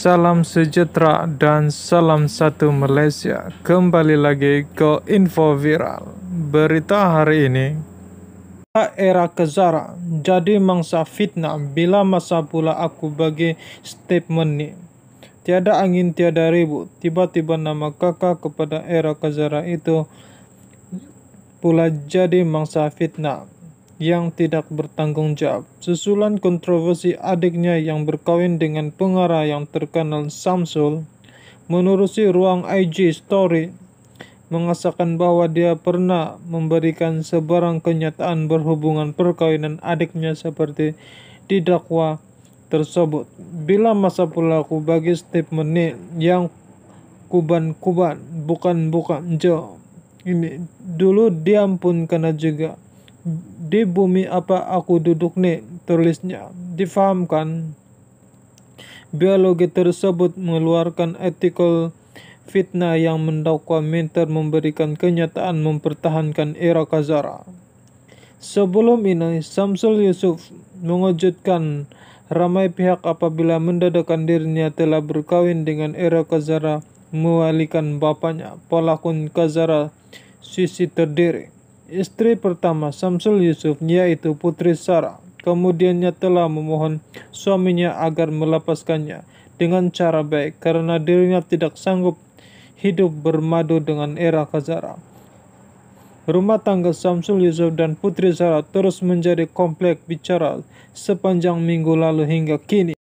Salam sejahtera dan salam satu Malaysia. Kembali lagi ke info viral. Berita hari ini era kezara jadi mangsa fitnah bila masa pula aku bagi statement ini. Tiada angin tiada ribut, tiba-tiba nama kakak kepada era kezara itu pula jadi mangsa fitnah yang tidak bertanggung jawab. Susulan kontroversi adiknya yang berkawin dengan pengarah yang terkenal Samsul menurusi ruang IG story mengasakan bahwa dia pernah memberikan sebarang kenyataan berhubungan perkawinan adiknya seperti didakwa tersebut. Bila masa pula aku bagi statement yang kuban-kuban bukan-bukan jauh ini dulu pun kena juga di bumi apa aku duduk nih tulisnya difahamkan biologi tersebut mengeluarkan artikel fitnah yang mendakwa Minter memberikan kenyataan mempertahankan era Kazara. Sebelum ini, Samsul Yusuf mengejutkan ramai pihak apabila mendadakkan dirinya telah berkawin dengan era Kazara mewalikan bapaknya Polakun Kazara sisi terdiri. Istri pertama Samsul Yusuf yaitu putri Sarah. Kemudiannya telah memohon suaminya agar melepaskannya dengan cara baik karena dirinya tidak sanggup hidup bermadu dengan era Kazara. Rumah tangga Samsul Yusuf dan Putri Sarah terus menjadi kompleks bicara sepanjang minggu lalu hingga kini.